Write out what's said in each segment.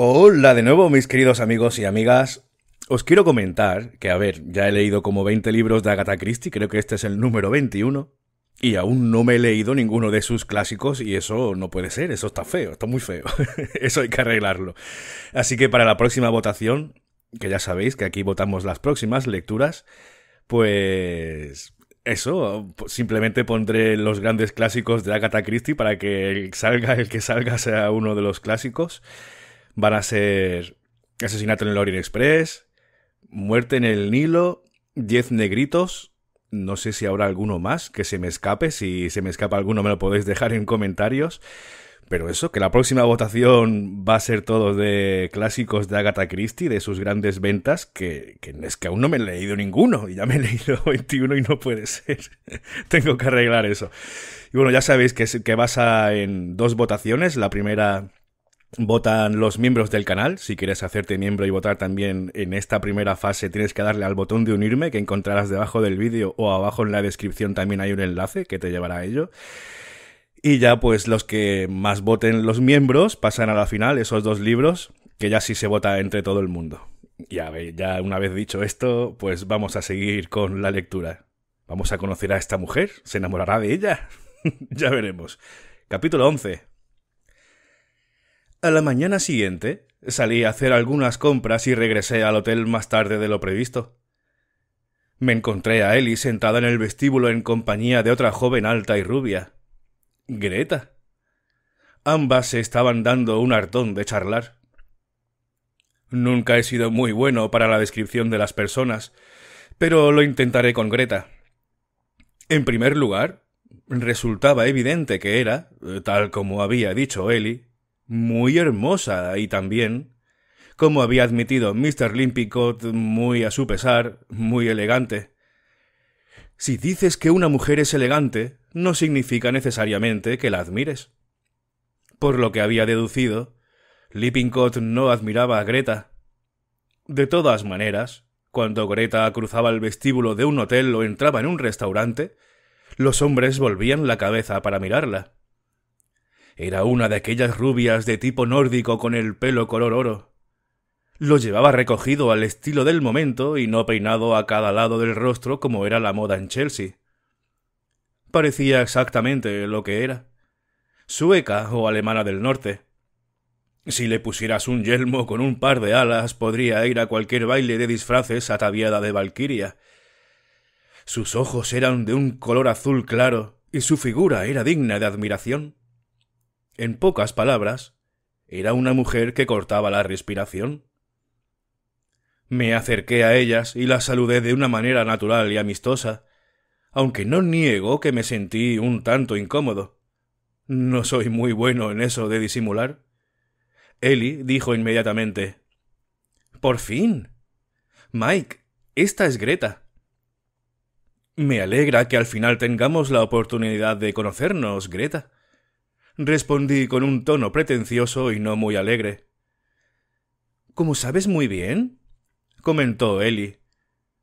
Hola de nuevo mis queridos amigos y amigas. Os quiero comentar que, a ver, ya he leído como 20 libros de Agatha Christie, creo que este es el número 21, y aún no me he leído ninguno de sus clásicos y eso no puede ser, eso está feo, está muy feo, eso hay que arreglarlo. Así que para la próxima votación, que ya sabéis que aquí votamos las próximas lecturas, pues eso, simplemente pondré los grandes clásicos de Agatha Christie para que salga el que salga sea uno de los clásicos van a ser asesinato en el Orient Express, muerte en el Nilo, Diez negritos. No sé si habrá alguno más que se me escape. Si se me escapa alguno, me lo podéis dejar en comentarios. Pero eso, que la próxima votación va a ser todo de clásicos de Agatha Christie, de sus grandes ventas, que, es que aún no me he leído ninguno, y ya me he leído 21 y no puede ser. Tengo que arreglar eso. Y bueno, ya sabéis que, que basa en dos votaciones. La primera votan los miembros del canal. Si quieres hacerte miembro y votar también en esta primera fase, tienes que darle al botón de unirme que encontrarás debajo del vídeo o abajo en la descripción también hay un enlace que te llevará a ello. Y ya pues los que más voten los miembros pasan a la final esos dos libros que ya sí se vota entre todo el mundo. Ya, ya una vez dicho esto, pues vamos a seguir con la lectura. Vamos a conocer a esta mujer, se enamorará de ella. ya veremos. Capítulo 11. A la mañana siguiente, salí a hacer algunas compras y regresé al hotel más tarde de lo previsto. Me encontré a Ellie sentada en el vestíbulo en compañía de otra joven alta y rubia. Greta. Ambas se estaban dando un hartón de charlar. Nunca he sido muy bueno para la descripción de las personas, pero lo intentaré con Greta. En primer lugar, resultaba evidente que era, eh, tal como había dicho Ellie, muy hermosa y también, como había admitido Mr. Limpicot, muy a su pesar, muy elegante. Si dices que una mujer es elegante, no significa necesariamente que la admires. Por lo que había deducido, Lippincott no admiraba a Greta. De todas maneras, cuando Greta cruzaba el vestíbulo de un hotel o entraba en un restaurante, los hombres volvían la cabeza para mirarla. Era una de aquellas rubias de tipo nórdico con el pelo color oro. Lo llevaba recogido al estilo del momento y no peinado a cada lado del rostro como era la moda en Chelsea. Parecía exactamente lo que era. Sueca o alemana del norte. Si le pusieras un yelmo con un par de alas, podría ir a cualquier baile de disfraces ataviada de valquiria. Sus ojos eran de un color azul claro y su figura era digna de admiración. En pocas palabras, era una mujer que cortaba la respiración. Me acerqué a ellas y las saludé de una manera natural y amistosa, aunque no niego que me sentí un tanto incómodo. No soy muy bueno en eso de disimular. Ellie dijo inmediatamente Por fin. Mike, esta es Greta. Me alegra que al final tengamos la oportunidad de conocernos, Greta respondí con un tono pretencioso y no muy alegre. Como sabes muy bien, comentó Eli,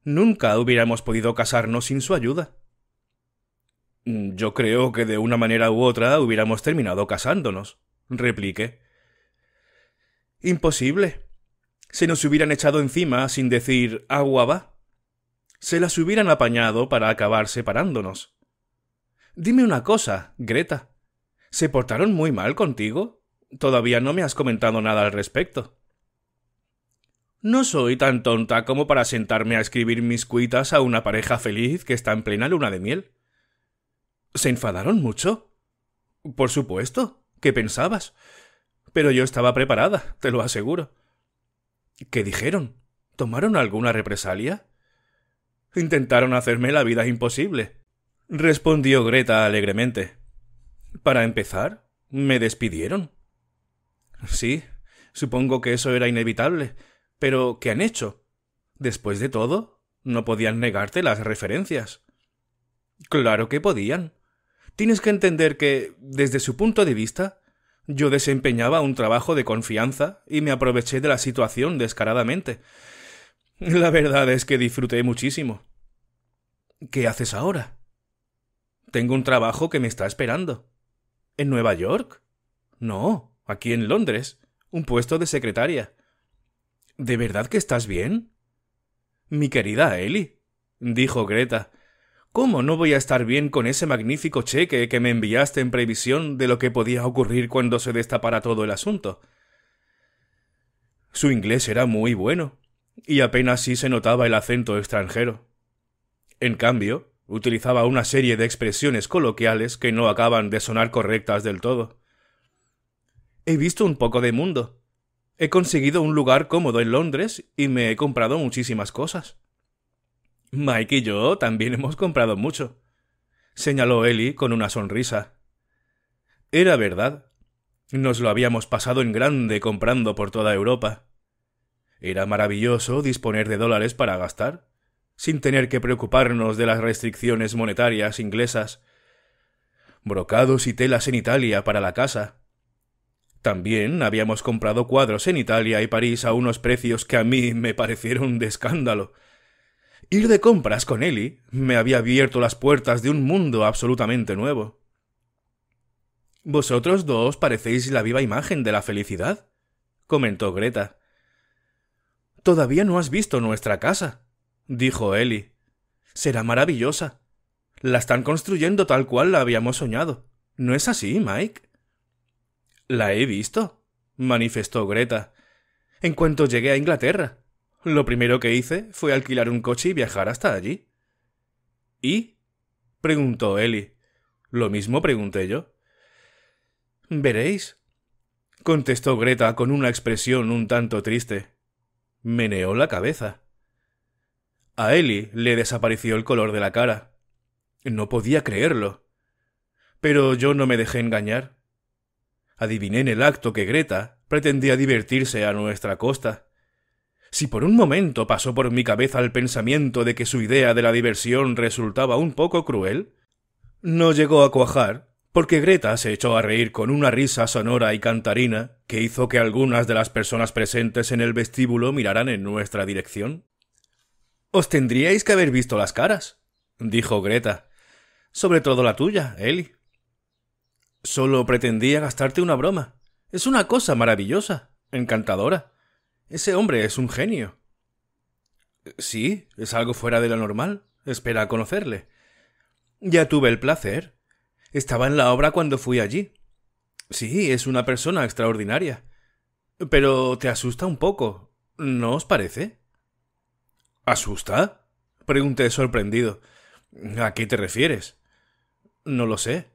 nunca hubiéramos podido casarnos sin su ayuda. Yo creo que de una manera u otra hubiéramos terminado casándonos, repliqué. Imposible. Se nos hubieran echado encima sin decir agua va. Se las hubieran apañado para acabar separándonos. Dime una cosa, Greta. ¿Se portaron muy mal contigo? Todavía no me has comentado nada al respecto. No soy tan tonta como para sentarme a escribir mis cuitas a una pareja feliz que está en plena luna de miel. ¿Se enfadaron mucho? Por supuesto. ¿Qué pensabas? Pero yo estaba preparada, te lo aseguro. ¿Qué dijeron? ¿Tomaron alguna represalia? Intentaron hacerme la vida imposible. respondió Greta alegremente. Para empezar, me despidieron. Sí, supongo que eso era inevitable. Pero, ¿qué han hecho? Después de todo, no podían negarte las referencias. Claro que podían. Tienes que entender que, desde su punto de vista, yo desempeñaba un trabajo de confianza y me aproveché de la situación descaradamente. La verdad es que disfruté muchísimo. ¿Qué haces ahora? Tengo un trabajo que me está esperando. ¿En Nueva York? No, aquí en Londres. Un puesto de secretaria. ¿De verdad que estás bien? Mi querida Eli, dijo Greta, ¿cómo no voy a estar bien con ese magnífico cheque que me enviaste en previsión de lo que podía ocurrir cuando se destapara todo el asunto? Su inglés era muy bueno, y apenas sí se notaba el acento extranjero. En cambio, Utilizaba una serie de expresiones coloquiales que no acaban de sonar correctas del todo. He visto un poco de mundo. He conseguido un lugar cómodo en Londres y me he comprado muchísimas cosas. Mike y yo también hemos comprado mucho, señaló Ellie con una sonrisa. Era verdad. Nos lo habíamos pasado en grande comprando por toda Europa. Era maravilloso disponer de dólares para gastar sin tener que preocuparnos de las restricciones monetarias inglesas, brocados y telas en Italia para la casa. También habíamos comprado cuadros en Italia y París a unos precios que a mí me parecieron de escándalo. Ir de compras con Eli me había abierto las puertas de un mundo absolutamente nuevo. Vosotros dos parecéis la viva imagen de la felicidad, comentó Greta. Todavía no has visto nuestra casa, dijo Eli. Será maravillosa. La están construyendo tal cual la habíamos soñado. ¿No es así, Mike? La he visto, manifestó Greta. En cuanto llegué a Inglaterra, lo primero que hice fue alquilar un coche y viajar hasta allí. ¿Y? preguntó Eli. Lo mismo pregunté yo. Veréis, contestó Greta con una expresión un tanto triste. Meneó la cabeza. A Ellie le desapareció el color de la cara. No podía creerlo. Pero yo no me dejé engañar. Adiviné en el acto que Greta pretendía divertirse a nuestra costa. Si por un momento pasó por mi cabeza el pensamiento de que su idea de la diversión resultaba un poco cruel, no llegó a cuajar, porque Greta se echó a reír con una risa sonora y cantarina que hizo que algunas de las personas presentes en el vestíbulo miraran en nuestra dirección. Os tendríais que haber visto las caras, dijo Greta. Sobre todo la tuya, Eli. Solo pretendía gastarte una broma. Es una cosa maravillosa, encantadora. Ese hombre es un genio. Sí, es algo fuera de lo normal. Espera conocerle. Ya tuve el placer. Estaba en la obra cuando fui allí. Sí, es una persona extraordinaria. Pero te asusta un poco, ¿no os parece? ¿Asusta? Pregunté sorprendido. ¿A qué te refieres? No lo sé.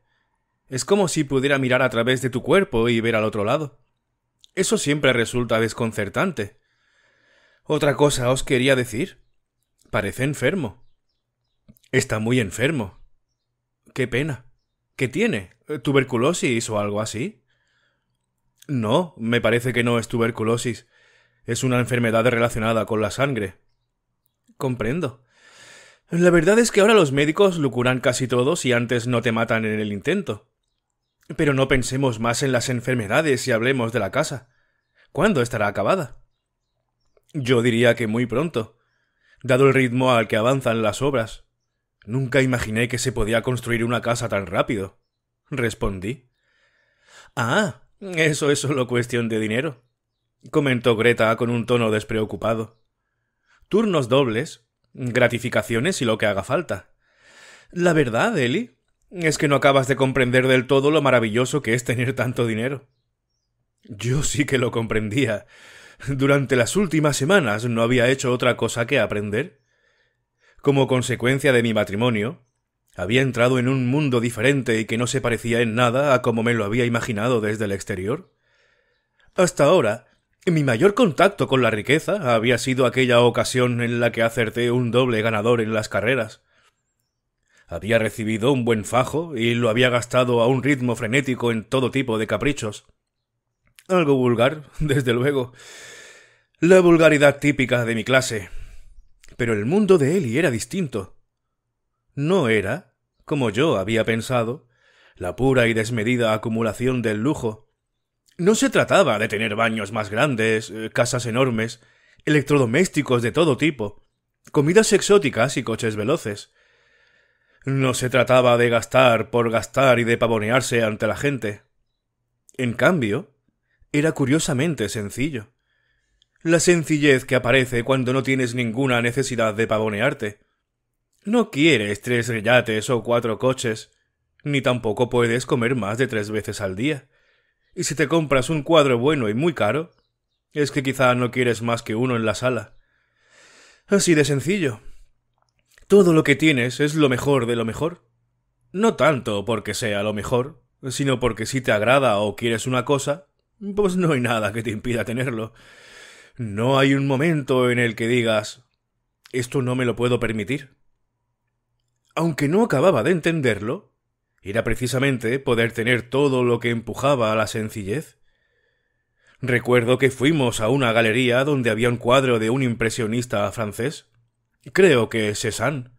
Es como si pudiera mirar a través de tu cuerpo y ver al otro lado. Eso siempre resulta desconcertante. Otra cosa os quería decir. Parece enfermo. Está muy enfermo. Qué pena. ¿Qué tiene? ¿Tuberculosis o algo así? No, me parece que no es tuberculosis. Es una enfermedad relacionada con la sangre. Comprendo. La verdad es que ahora los médicos lo curan casi todo si antes no te matan en el intento. Pero no pensemos más en las enfermedades y hablemos de la casa. ¿Cuándo estará acabada? Yo diría que muy pronto, dado el ritmo al que avanzan las obras. Nunca imaginé que se podía construir una casa tan rápido, respondí. Ah, eso es solo cuestión de dinero, comentó Greta con un tono despreocupado turnos dobles, gratificaciones y lo que haga falta. La verdad, Eli, es que no acabas de comprender del todo lo maravilloso que es tener tanto dinero. Yo sí que lo comprendía. Durante las últimas semanas no había hecho otra cosa que aprender. Como consecuencia de mi matrimonio, había entrado en un mundo diferente y que no se parecía en nada a como me lo había imaginado desde el exterior. Hasta ahora mi mayor contacto con la riqueza había sido aquella ocasión en la que acerté un doble ganador en las carreras. Había recibido un buen fajo y lo había gastado a un ritmo frenético en todo tipo de caprichos. Algo vulgar, desde luego. La vulgaridad típica de mi clase. Pero el mundo de Eli era distinto. No era, como yo había pensado, la pura y desmedida acumulación del lujo, no se trataba de tener baños más grandes, eh, casas enormes, electrodomésticos de todo tipo, comidas exóticas y coches veloces. No se trataba de gastar por gastar y de pavonearse ante la gente. En cambio, era curiosamente sencillo. La sencillez que aparece cuando no tienes ninguna necesidad de pavonearte. No quieres tres yates o cuatro coches, ni tampoco puedes comer más de tres veces al día. Y si te compras un cuadro bueno y muy caro, es que quizá no quieres más que uno en la sala. Así de sencillo. Todo lo que tienes es lo mejor de lo mejor. No tanto porque sea lo mejor, sino porque si te agrada o quieres una cosa, pues no hay nada que te impida tenerlo. No hay un momento en el que digas esto no me lo puedo permitir. Aunque no acababa de entenderlo, ¿Era precisamente poder tener todo lo que empujaba a la sencillez? Recuerdo que fuimos a una galería donde había un cuadro de un impresionista francés. Creo que Cézanne.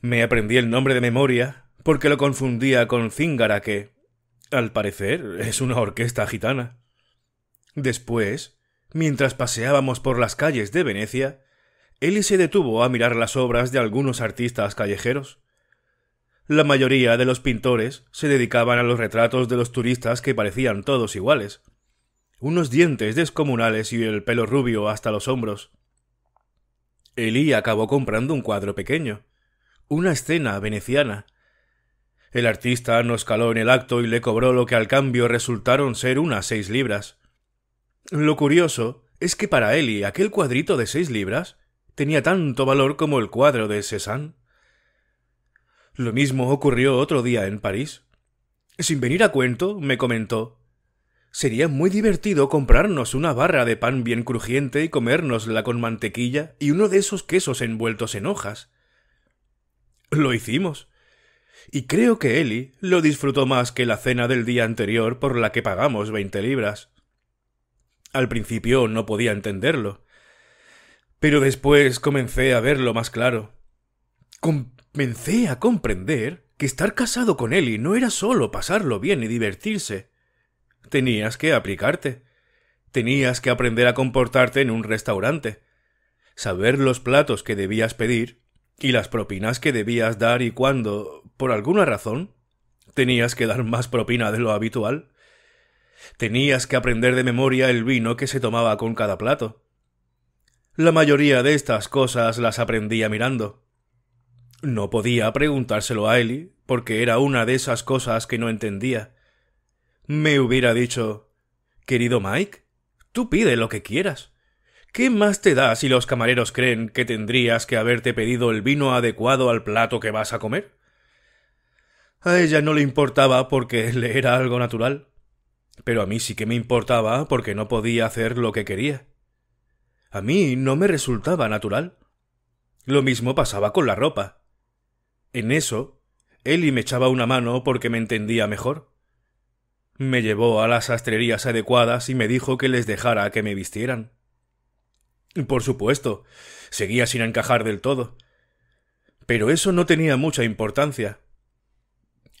Me aprendí el nombre de memoria porque lo confundía con Zingara que, al parecer, es una orquesta gitana. Después, mientras paseábamos por las calles de Venecia, Eli se detuvo a mirar las obras de algunos artistas callejeros. La mayoría de los pintores se dedicaban a los retratos de los turistas que parecían todos iguales. Unos dientes descomunales y el pelo rubio hasta los hombros. Eli acabó comprando un cuadro pequeño, una escena veneciana. El artista nos caló en el acto y le cobró lo que al cambio resultaron ser unas seis libras. Lo curioso es que para Eli aquel cuadrito de seis libras tenía tanto valor como el cuadro de Cézanne. Lo mismo ocurrió otro día en París. Sin venir a cuento, me comentó. Sería muy divertido comprarnos una barra de pan bien crujiente y comérnosla con mantequilla y uno de esos quesos envueltos en hojas. Lo hicimos. Y creo que Eli lo disfrutó más que la cena del día anterior por la que pagamos veinte libras. Al principio no podía entenderlo. Pero después comencé a verlo más claro. Vencé a comprender que estar casado con y no era solo pasarlo bien y divertirse. Tenías que aplicarte. Tenías que aprender a comportarte en un restaurante, saber los platos que debías pedir y las propinas que debías dar y cuando, por alguna razón, tenías que dar más propina de lo habitual. Tenías que aprender de memoria el vino que se tomaba con cada plato. La mayoría de estas cosas las aprendía mirando. No podía preguntárselo a Eli, porque era una de esas cosas que no entendía. Me hubiera dicho Querido Mike, tú pide lo que quieras. ¿Qué más te da si los camareros creen que tendrías que haberte pedido el vino adecuado al plato que vas a comer? A ella no le importaba porque le era algo natural, pero a mí sí que me importaba porque no podía hacer lo que quería. A mí no me resultaba natural. Lo mismo pasaba con la ropa. En eso, Eli me echaba una mano porque me entendía mejor. Me llevó a las sastrerías adecuadas y me dijo que les dejara que me vistieran. Por supuesto, seguía sin encajar del todo. Pero eso no tenía mucha importancia.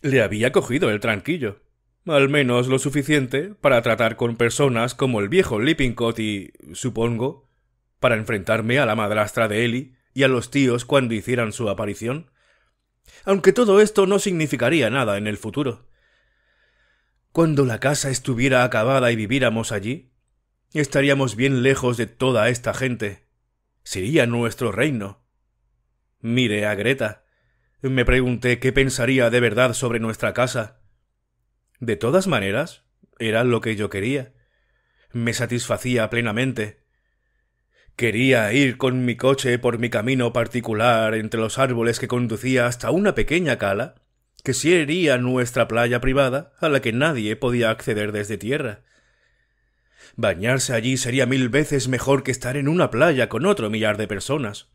Le había cogido el tranquillo. Al menos lo suficiente para tratar con personas como el viejo Lippincott y, supongo, para enfrentarme a la madrastra de Eli y a los tíos cuando hicieran su aparición. Aunque todo esto no significaría nada en el futuro. Cuando la casa estuviera acabada y viviéramos allí, estaríamos bien lejos de toda esta gente. Sería nuestro reino. Mire a Greta. Me pregunté qué pensaría de verdad sobre nuestra casa. De todas maneras, era lo que yo quería. Me satisfacía plenamente. Quería ir con mi coche por mi camino particular entre los árboles que conducía hasta una pequeña cala que sería nuestra playa privada a la que nadie podía acceder desde tierra. Bañarse allí sería mil veces mejor que estar en una playa con otro millar de personas.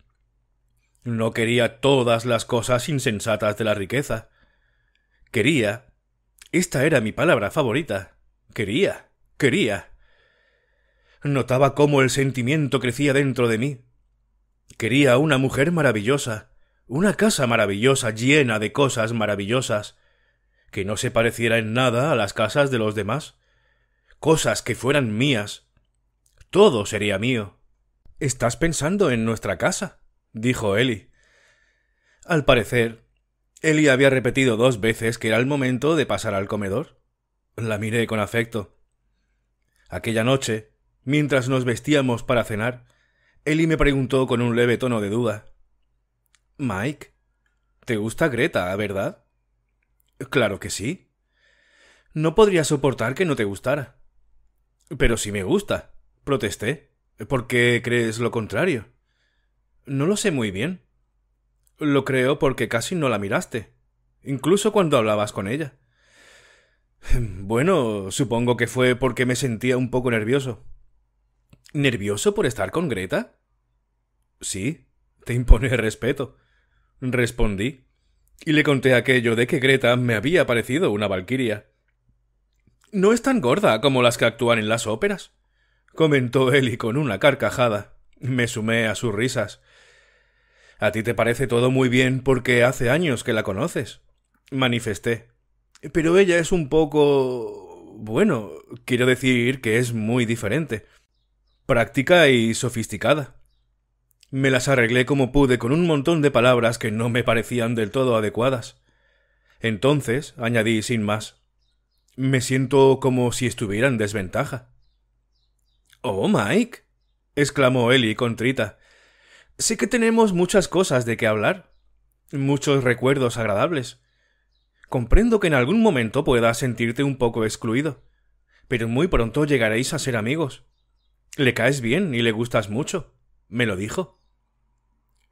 No quería todas las cosas insensatas de la riqueza. Quería. Esta era mi palabra favorita. Quería. Quería. Notaba cómo el sentimiento crecía dentro de mí. Quería una mujer maravillosa, una casa maravillosa llena de cosas maravillosas, que no se pareciera en nada a las casas de los demás, cosas que fueran mías. Todo sería mío. Estás pensando en nuestra casa, dijo Eli. Al parecer, Eli había repetido dos veces que era el momento de pasar al comedor. La miré con afecto. Aquella noche, mientras nos vestíamos para cenar, Eli me preguntó con un leve tono de duda. Mike, ¿te gusta Greta, verdad? Claro que sí. No podría soportar que no te gustara. Pero sí me gusta, protesté. ¿Por qué crees lo contrario? No lo sé muy bien. Lo creo porque casi no la miraste, incluso cuando hablabas con ella. Bueno, supongo que fue porque me sentía un poco nervioso. ¿Nervioso por estar con Greta? Sí, te impone respeto. Respondí, y le conté aquello de que Greta me había parecido una valquiria. No es tan gorda como las que actúan en las óperas, comentó Eli con una carcajada. Me sumé a sus risas. A ti te parece todo muy bien porque hace años que la conoces, manifesté. Pero ella es un poco. bueno, quiero decir que es muy diferente práctica y sofisticada. Me las arreglé como pude con un montón de palabras que no me parecían del todo adecuadas. Entonces, añadí sin más, me siento como si estuviera en desventaja. Oh, Mike, exclamó Ellie contrita. Sé que tenemos muchas cosas de qué hablar, muchos recuerdos agradables. Comprendo que en algún momento puedas sentirte un poco excluido, pero muy pronto llegaréis a ser amigos. Le caes bien y le gustas mucho. Me lo dijo.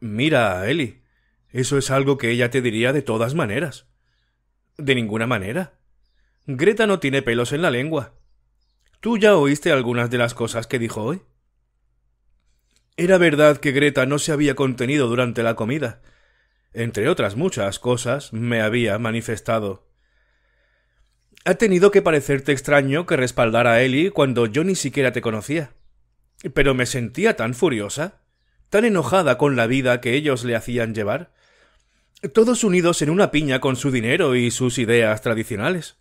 Mira, Eli, eso es algo que ella te diría de todas maneras. De ninguna manera. Greta no tiene pelos en la lengua. ¿Tú ya oíste algunas de las cosas que dijo hoy? Era verdad que Greta no se había contenido durante la comida. Entre otras muchas cosas, me había manifestado. Ha tenido que parecerte extraño que respaldara a Eli cuando yo ni siquiera te conocía pero me sentía tan furiosa, tan enojada con la vida que ellos le hacían llevar, todos unidos en una piña con su dinero y sus ideas tradicionales.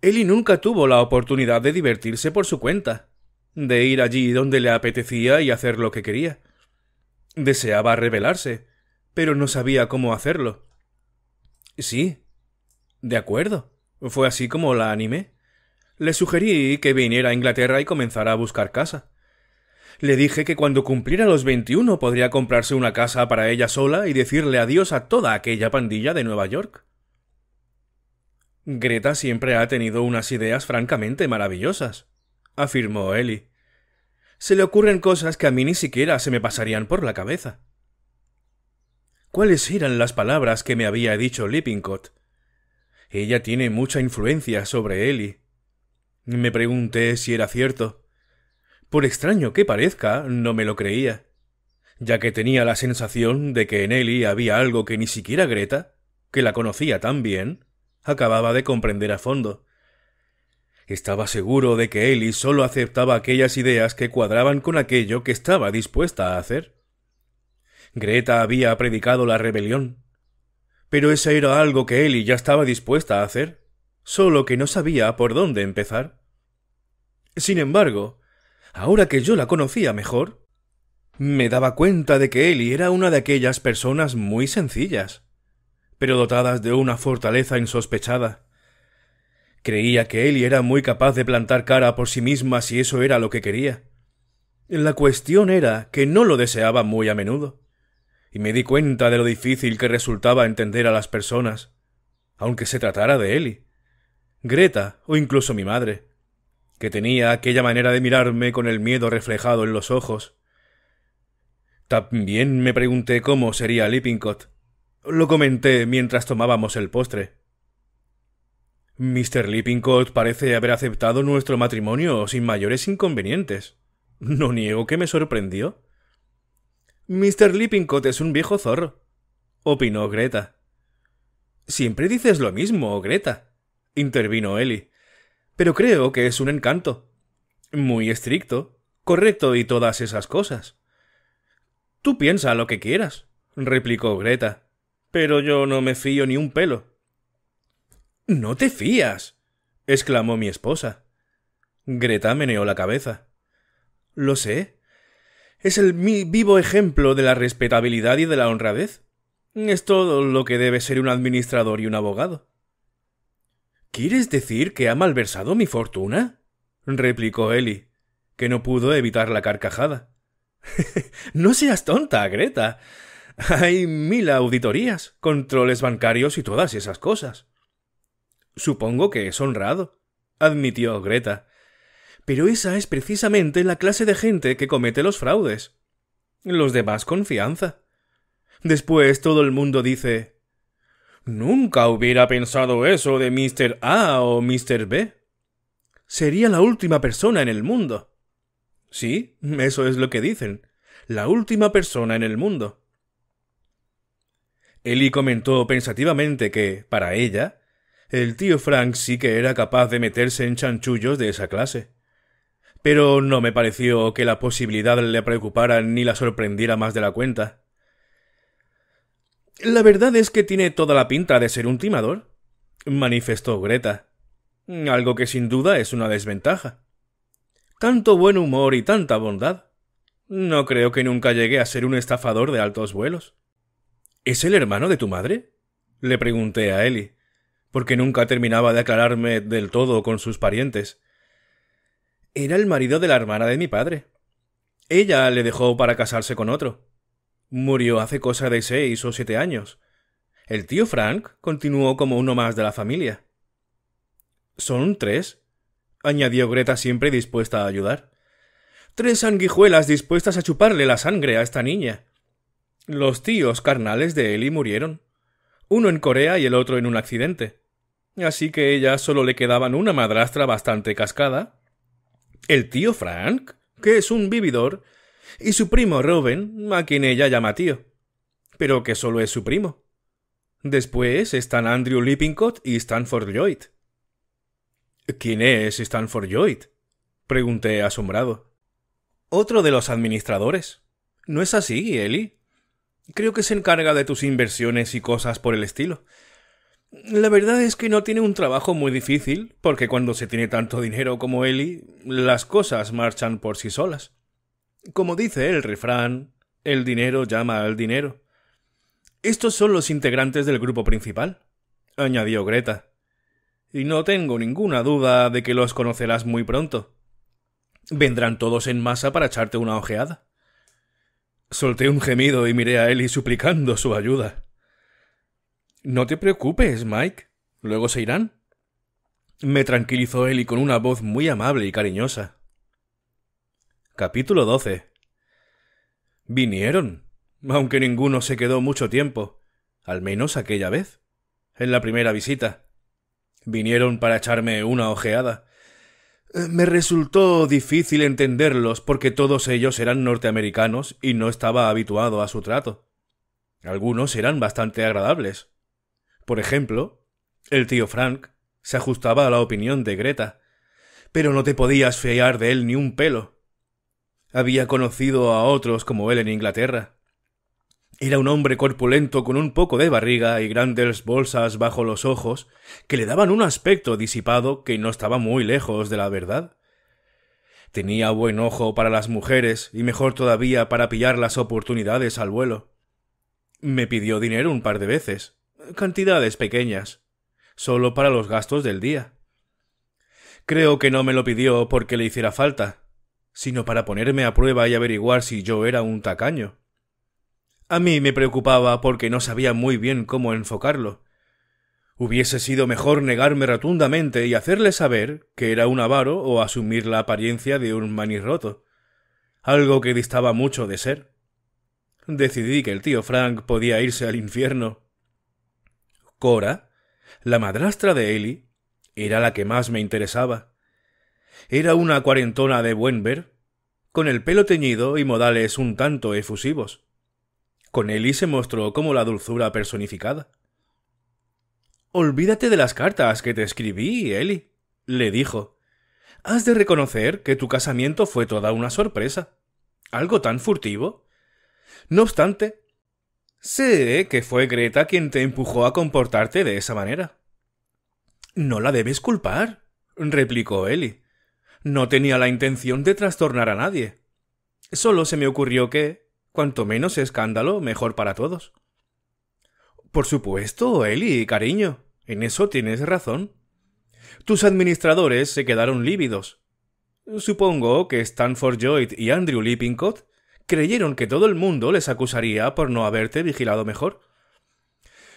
Eli nunca tuvo la oportunidad de divertirse por su cuenta, de ir allí donde le apetecía y hacer lo que quería. Deseaba rebelarse, pero no sabía cómo hacerlo. Sí. De acuerdo. Fue así como la animé. Le sugerí que viniera a Inglaterra y comenzara a buscar casa. Le dije que cuando cumpliera los 21 podría comprarse una casa para ella sola y decirle adiós a toda aquella pandilla de Nueva York. Greta siempre ha tenido unas ideas francamente maravillosas, afirmó Ellie. Se le ocurren cosas que a mí ni siquiera se me pasarían por la cabeza. ¿Cuáles eran las palabras que me había dicho Lippincott? Ella tiene mucha influencia sobre Ellie. Me pregunté si era cierto. Por extraño que parezca, no me lo creía, ya que tenía la sensación de que en Ellie había algo que ni siquiera Greta, que la conocía tan bien, acababa de comprender a fondo. Estaba seguro de que Ellie solo aceptaba aquellas ideas que cuadraban con aquello que estaba dispuesta a hacer. Greta había predicado la rebelión. Pero ese era algo que Ellie ya estaba dispuesta a hacer, solo que no sabía por dónde empezar. Sin embargo, ahora que yo la conocía mejor, me daba cuenta de que Eli era una de aquellas personas muy sencillas, pero dotadas de una fortaleza insospechada. Creía que Eli era muy capaz de plantar cara por sí misma si eso era lo que quería. La cuestión era que no lo deseaba muy a menudo, y me di cuenta de lo difícil que resultaba entender a las personas, aunque se tratara de Eli. Greta o incluso mi madre que tenía aquella manera de mirarme con el miedo reflejado en los ojos. También me pregunté cómo sería Lippincott. Lo comenté mientras tomábamos el postre. Mr. Lippincott parece haber aceptado nuestro matrimonio sin mayores inconvenientes. No niego que me sorprendió. Mr. Lippincott es un viejo zorro, opinó Greta. Siempre dices lo mismo, Greta, intervino Ellie pero creo que es un encanto. Muy estricto, correcto y todas esas cosas. Tú piensa lo que quieras, replicó Greta. Pero yo no me fío ni un pelo. No te fías. exclamó mi esposa. Greta meneó la cabeza. Lo sé. Es el vivo ejemplo de la respetabilidad y de la honradez. Es todo lo que debe ser un administrador y un abogado. ¿Quieres decir que ha malversado mi fortuna? replicó Eli, que no pudo evitar la carcajada. no seas tonta, Greta. Hay mil auditorías, controles bancarios y todas esas cosas. Supongo que es honrado, admitió Greta. Pero esa es precisamente la clase de gente que comete los fraudes. Los demás confianza. Después todo el mundo dice Nunca hubiera pensado eso de Mr. A o Mr. B. Sería la última persona en el mundo. Sí, eso es lo que dicen. La última persona en el mundo. Ellie comentó pensativamente que, para ella, el tío Frank sí que era capaz de meterse en chanchullos de esa clase. Pero no me pareció que la posibilidad le preocupara ni la sorprendiera más de la cuenta. La verdad es que tiene toda la pinta de ser un timador, manifestó Greta. Algo que sin duda es una desventaja. Tanto buen humor y tanta bondad. No creo que nunca llegue a ser un estafador de altos vuelos. ¿Es el hermano de tu madre? le pregunté a Eli, porque nunca terminaba de aclararme del todo con sus parientes. Era el marido de la hermana de mi padre. Ella le dejó para casarse con otro murió hace cosa de seis o siete años. El tío Frank continuó como uno más de la familia. Son tres, añadió Greta siempre dispuesta a ayudar. Tres sanguijuelas dispuestas a chuparle la sangre a esta niña. Los tíos carnales de Ellie murieron, uno en Corea y el otro en un accidente. Así que ella solo le quedaban una madrastra bastante cascada, el tío Frank, que es un vividor, y su primo Robin, a quien ella llama tío, pero que solo es su primo. Después están Andrew Lippincott y Stanford Lloyd. ¿Quién es Stanford Lloyd? pregunté asombrado. Otro de los administradores. ¿No es así, Eli? Creo que se encarga de tus inversiones y cosas por el estilo. La verdad es que no tiene un trabajo muy difícil, porque cuando se tiene tanto dinero como Eli, las cosas marchan por sí solas. Como dice el refrán, el dinero llama al dinero. Estos son los integrantes del grupo principal, añadió Greta. Y no tengo ninguna duda de que los conocerás muy pronto. Vendrán todos en masa para echarte una ojeada. Solté un gemido y miré a Eli suplicando su ayuda. No te preocupes, Mike. Luego se irán. Me tranquilizó Ellie con una voz muy amable y cariñosa. Capítulo 12. Vinieron, aunque ninguno se quedó mucho tiempo, al menos aquella vez, en la primera visita. Vinieron para echarme una ojeada. Eh, me resultó difícil entenderlos porque todos ellos eran norteamericanos y no estaba habituado a su trato. Algunos eran bastante agradables. Por ejemplo, el tío Frank se ajustaba a la opinión de Greta, pero no te podías fiar de él ni un pelo había conocido a otros como él en Inglaterra. Era un hombre corpulento con un poco de barriga y grandes bolsas bajo los ojos que le daban un aspecto disipado que no estaba muy lejos de la verdad. Tenía buen ojo para las mujeres y mejor todavía para pillar las oportunidades al vuelo. Me pidió dinero un par de veces, cantidades pequeñas, solo para los gastos del día. Creo que no me lo pidió porque le hiciera falta, sino para ponerme a prueba y averiguar si yo era un tacaño. A mí me preocupaba porque no sabía muy bien cómo enfocarlo. Hubiese sido mejor negarme rotundamente y hacerle saber que era un avaro o asumir la apariencia de un manirroto, algo que distaba mucho de ser. Decidí que el tío Frank podía irse al infierno. Cora, la madrastra de Ellie, era la que más me interesaba. Era una cuarentona de buen ver, con el pelo teñido y modales un tanto efusivos. Con Eli se mostró como la dulzura personificada. Olvídate de las cartas que te escribí, Eli, le dijo. Has de reconocer que tu casamiento fue toda una sorpresa. Algo tan furtivo. No obstante, sé que fue Greta quien te empujó a comportarte de esa manera. No la debes culpar, replicó Eli. No tenía la intención de trastornar a nadie. Solo se me ocurrió que, cuanto menos escándalo, mejor para todos. Por supuesto, Eli, cariño, en eso tienes razón. Tus administradores se quedaron lívidos. Supongo que Stanford Lloyd y Andrew Lippincott creyeron que todo el mundo les acusaría por no haberte vigilado mejor.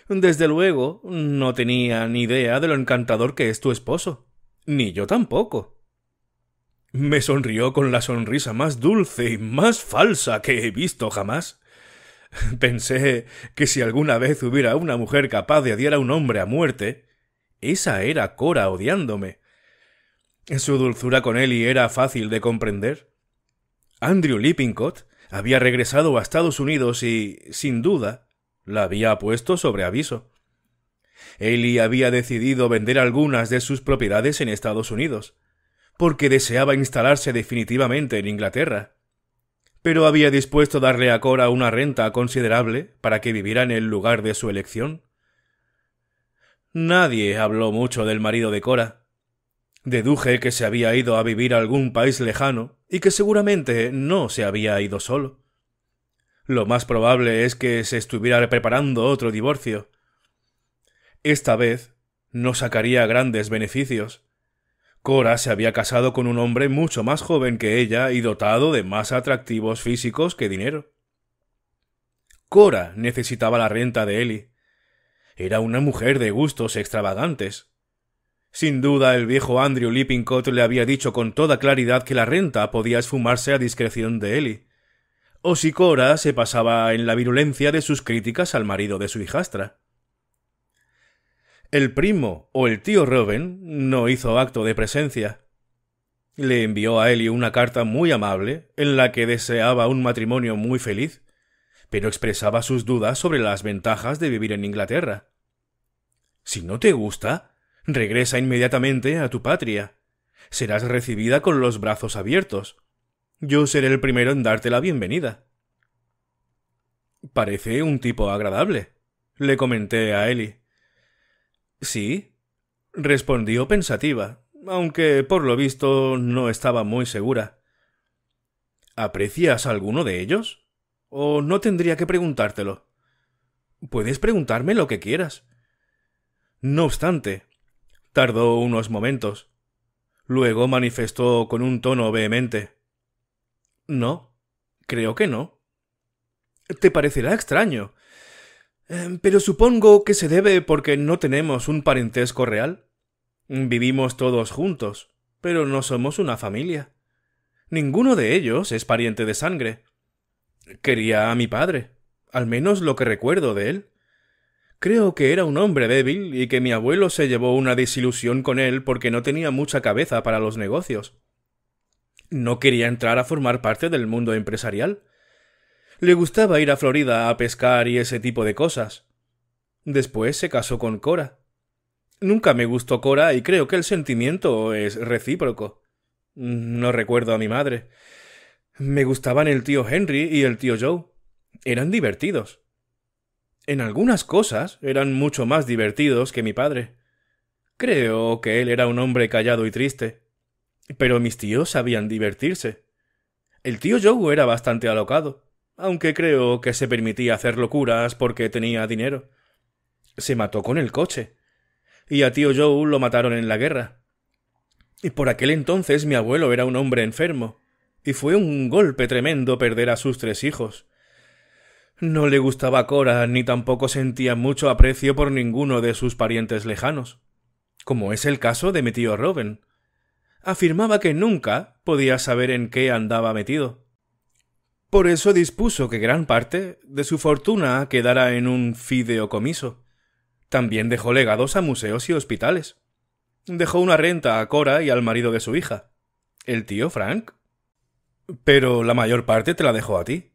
Desde luego, no tenía ni idea de lo encantador que es tu esposo. Ni yo tampoco. Me sonrió con la sonrisa más dulce y más falsa que he visto jamás. Pensé que si alguna vez hubiera una mujer capaz de adiar a un hombre a muerte, esa era Cora odiándome. Su dulzura con Eli era fácil de comprender. Andrew Lippincott había regresado a Estados Unidos y, sin duda, la había puesto sobre aviso. Eli había decidido vender algunas de sus propiedades en Estados Unidos porque deseaba instalarse definitivamente en Inglaterra. Pero había dispuesto darle a Cora una renta considerable para que viviera en el lugar de su elección. Nadie habló mucho del marido de Cora. Deduje que se había ido a vivir a algún país lejano y que seguramente no se había ido solo. Lo más probable es que se estuviera preparando otro divorcio. Esta vez no sacaría grandes beneficios. Cora se había casado con un hombre mucho más joven que ella y dotado de más atractivos físicos que dinero. Cora necesitaba la renta de Eli. Era una mujer de gustos extravagantes. Sin duda el viejo Andrew Lippincott le había dicho con toda claridad que la renta podía esfumarse a discreción de Eli. O si Cora se pasaba en la virulencia de sus críticas al marido de su hijastra. El primo o el tío Robin no hizo acto de presencia. Le envió a Eli una carta muy amable en la que deseaba un matrimonio muy feliz, pero expresaba sus dudas sobre las ventajas de vivir en Inglaterra. Si no te gusta, regresa inmediatamente a tu patria. Serás recibida con los brazos abiertos. Yo seré el primero en darte la bienvenida. Parece un tipo agradable, le comenté a Eli. Sí, respondió pensativa, aunque por lo visto no estaba muy segura. ¿Aprecias alguno de ellos? ¿O no tendría que preguntártelo? Puedes preguntarme lo que quieras. No obstante, tardó unos momentos. Luego manifestó con un tono vehemente. No, creo que no. Te parecerá extraño, Em, pero supongo que se debe porque no tenemos un parentesco real. Vivimos todos juntos, pero no somos una familia. Ninguno de ellos es pariente de sangre. Quería a mi padre, al menos lo que recuerdo de él. Creo que era un hombre débil y que mi abuelo se llevó una desilusión con él porque no tenía mucha cabeza para los negocios. No quería entrar a formar parte del mundo empresarial. Le gustaba ir a Florida a pescar y ese tipo de cosas. Después se casó con Cora. Nunca me gustó Cora y creo que el sentimiento es recíproco. No recuerdo a mi madre. Me gustaban el tío Henry y el tío Joe. Eran divertidos. En algunas cosas eran mucho más divertidos que mi padre. Creo que él era un hombre callado y triste. Pero mis tíos sabían divertirse. El tío Joe era bastante alocado aunque creo que se permitía hacer locuras porque tenía dinero. Se mató con el coche. Y a tío Joe lo mataron en la guerra. Y por aquel entonces mi abuelo era un hombre enfermo, y fue un golpe tremendo perder a sus tres hijos. No le gustaba Cora ni tampoco sentía mucho aprecio por ninguno de sus parientes lejanos, como es el caso de mi tío Robin. Afirmaba que nunca podía saber en qué andaba metido, por eso dispuso que gran parte de su fortuna quedara en un fideocomiso. También dejó legados a museos y hospitales. Dejó una renta a Cora y al marido de su hija, el tío Frank. Pero la mayor parte te la dejó a ti.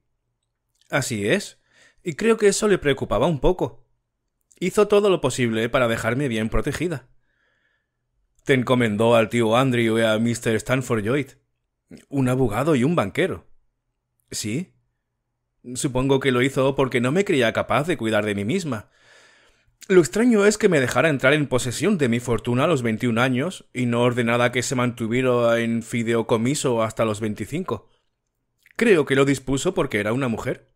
Así es, y creo que eso le preocupaba un poco. Hizo todo lo posible para dejarme bien protegida. Te encomendó al tío Andrew y a Mr. Stanford Lloyd, un abogado y un banquero. ¿Sí? Supongo que lo hizo porque no me creía capaz de cuidar de mí misma. Lo extraño es que me dejara entrar en posesión de mi fortuna a los 21 años y no ordenara que se mantuviera en fideocomiso hasta los 25. Creo que lo dispuso porque era una mujer.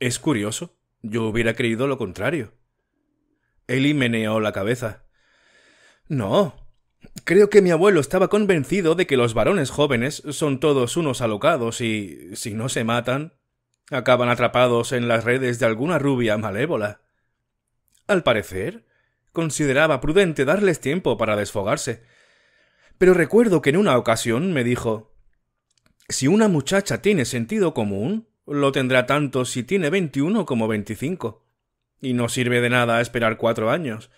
Es curioso. Yo hubiera creído lo contrario. Eli meneó la cabeza. No, Creo que mi abuelo estaba convencido de que los varones jóvenes son todos unos alocados y, si no se matan, acaban atrapados en las redes de alguna rubia malévola. Al parecer, consideraba prudente darles tiempo para desfogarse. Pero recuerdo que en una ocasión me dijo Si una muchacha tiene sentido común, lo tendrá tanto si tiene veintiuno como veinticinco. Y no sirve de nada esperar cuatro años,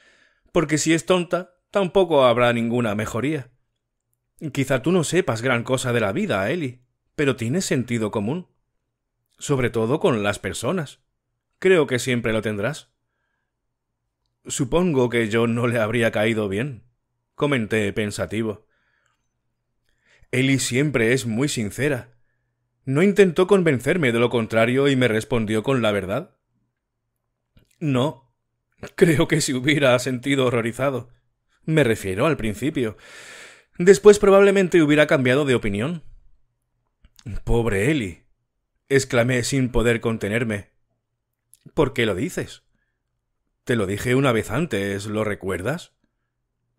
porque si es tonta, tampoco habrá ninguna mejoría. Quizá tú no sepas gran cosa de la vida, Eli, pero tienes sentido común. Sobre todo con las personas. Creo que siempre lo tendrás. Supongo que yo no le habría caído bien, comenté pensativo. Eli siempre es muy sincera. No intentó convencerme de lo contrario y me respondió con la verdad. No. Creo que se hubiera sentido horrorizado. Me refiero al principio. Después probablemente hubiera cambiado de opinión. Pobre Eli. exclamé sin poder contenerme. ¿Por qué lo dices? Te lo dije una vez antes, ¿lo recuerdas?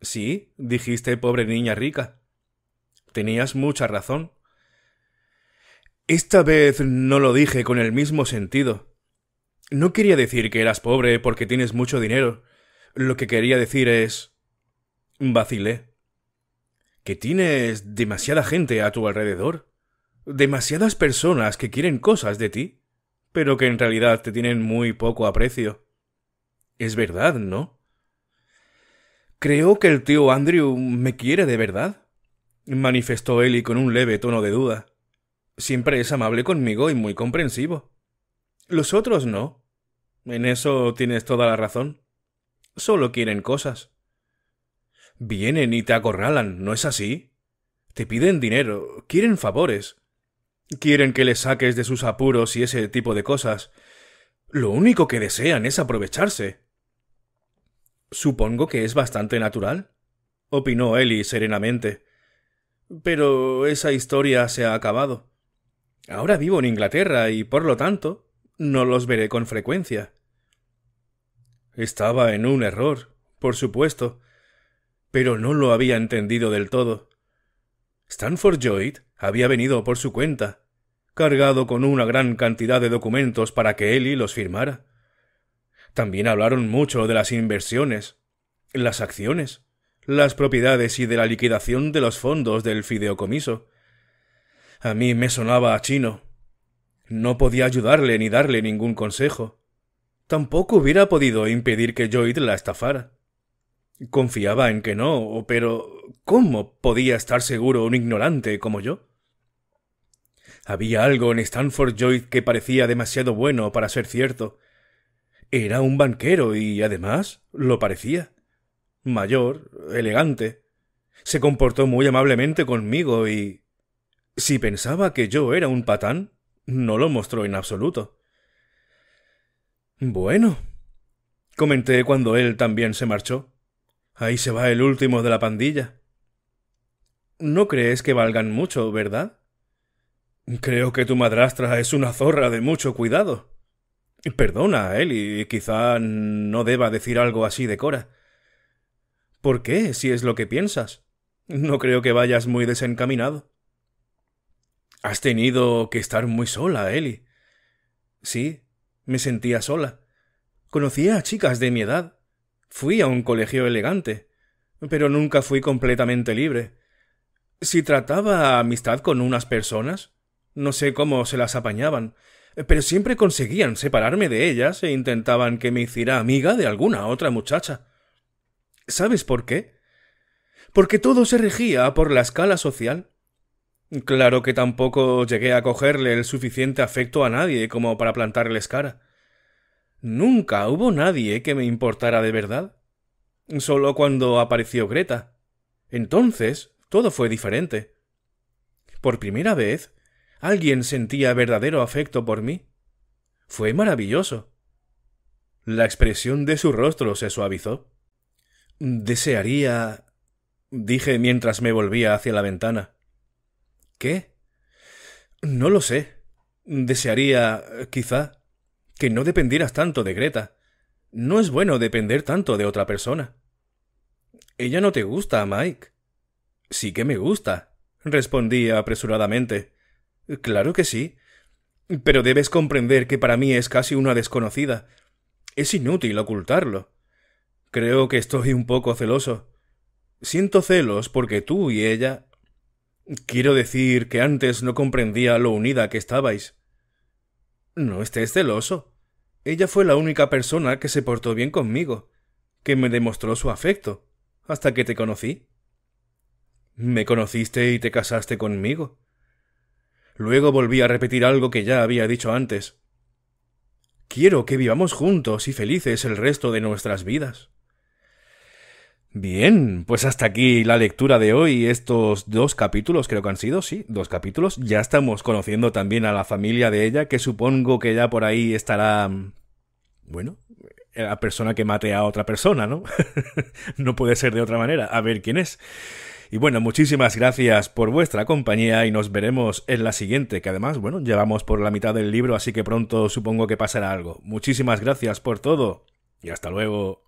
Sí, dijiste pobre niña rica. Tenías mucha razón. Esta vez no lo dije con el mismo sentido. No quería decir que eras pobre porque tienes mucho dinero. Lo que quería decir es Vacilé. ¿Que tienes demasiada gente a tu alrededor? ¿Demasiadas personas que quieren cosas de ti? Pero que en realidad te tienen muy poco aprecio. Es verdad, ¿no? Creo que el tío Andrew me quiere de verdad, manifestó eli con un leve tono de duda. Siempre es amable conmigo y muy comprensivo. Los otros no. En eso tienes toda la razón. Solo quieren cosas vienen y te acorralan, ¿no es así? Te piden dinero, quieren favores. Quieren que les saques de sus apuros y ese tipo de cosas. Lo único que desean es aprovecharse. Supongo que es bastante natural, opinó Eli serenamente. Pero esa historia se ha acabado. Ahora vivo en Inglaterra y, por lo tanto, no los veré con frecuencia. Estaba en un error, por supuesto pero no lo había entendido del todo. Stanford Lloyd había venido por su cuenta, cargado con una gran cantidad de documentos para que y los firmara. También hablaron mucho de las inversiones, las acciones, las propiedades y de la liquidación de los fondos del fideocomiso. A mí me sonaba a chino. No podía ayudarle ni darle ningún consejo. Tampoco hubiera podido impedir que Lloyd la estafara. Confiaba en que no, pero ¿cómo podía estar seguro un ignorante como yo? Había algo en Stanford Lloyd que parecía demasiado bueno para ser cierto. Era un banquero y, además, lo parecía. Mayor, elegante. Se comportó muy amablemente conmigo y... Si pensaba que yo era un patán, no lo mostró en absoluto. Bueno, comenté cuando él también se marchó. Ahí se va el último de la pandilla. No crees que valgan mucho, ¿verdad? Creo que tu madrastra es una zorra de mucho cuidado. Perdona, Eli, quizá no deba decir algo así de Cora. ¿Por qué, si es lo que piensas? No creo que vayas muy desencaminado. Has tenido que estar muy sola, Eli. Sí, me sentía sola. Conocía a chicas de mi edad, Fui a un colegio elegante, pero nunca fui completamente libre. Si trataba amistad con unas personas, no sé cómo se las apañaban, pero siempre conseguían separarme de ellas e intentaban que me hiciera amiga de alguna otra muchacha. ¿Sabes por qué? Porque todo se regía por la escala social. Claro que tampoco llegué a cogerle el suficiente afecto a nadie como para plantarles cara. Nunca hubo nadie que me importara de verdad. Solo cuando apareció Greta. Entonces todo fue diferente. Por primera vez, alguien sentía verdadero afecto por mí. Fue maravilloso. La expresión de su rostro se suavizó. Desearía. dije mientras me volvía hacia la ventana. ¿Qué? No lo sé. Desearía, quizá, que no dependieras tanto de Greta. No es bueno depender tanto de otra persona. Ella no te gusta, Mike. Sí que me gusta, respondí apresuradamente. Claro que sí. Pero debes comprender que para mí es casi una desconocida. Es inútil ocultarlo. Creo que estoy un poco celoso. Siento celos porque tú y ella. Quiero decir que antes no comprendía lo unida que estabais. No estés celoso. Ella fue la única persona que se portó bien conmigo, que me demostró su afecto, hasta que te conocí. Me conociste y te casaste conmigo. Luego volví a repetir algo que ya había dicho antes. Quiero que vivamos juntos y felices el resto de nuestras vidas. Bien, pues hasta aquí la lectura de hoy, estos dos capítulos creo que han sido, sí, dos capítulos. Ya estamos conociendo también a la familia de ella, que supongo que ya por ahí estará... Bueno, eh, la persona que mate a otra persona, ¿no? no puede ser de otra manera, a ver quién es. Y bueno, muchísimas gracias por vuestra compañía y nos veremos en la siguiente, que además, bueno, llevamos por la mitad del libro, así que pronto supongo que pasará algo. Muchísimas gracias por todo y hasta luego.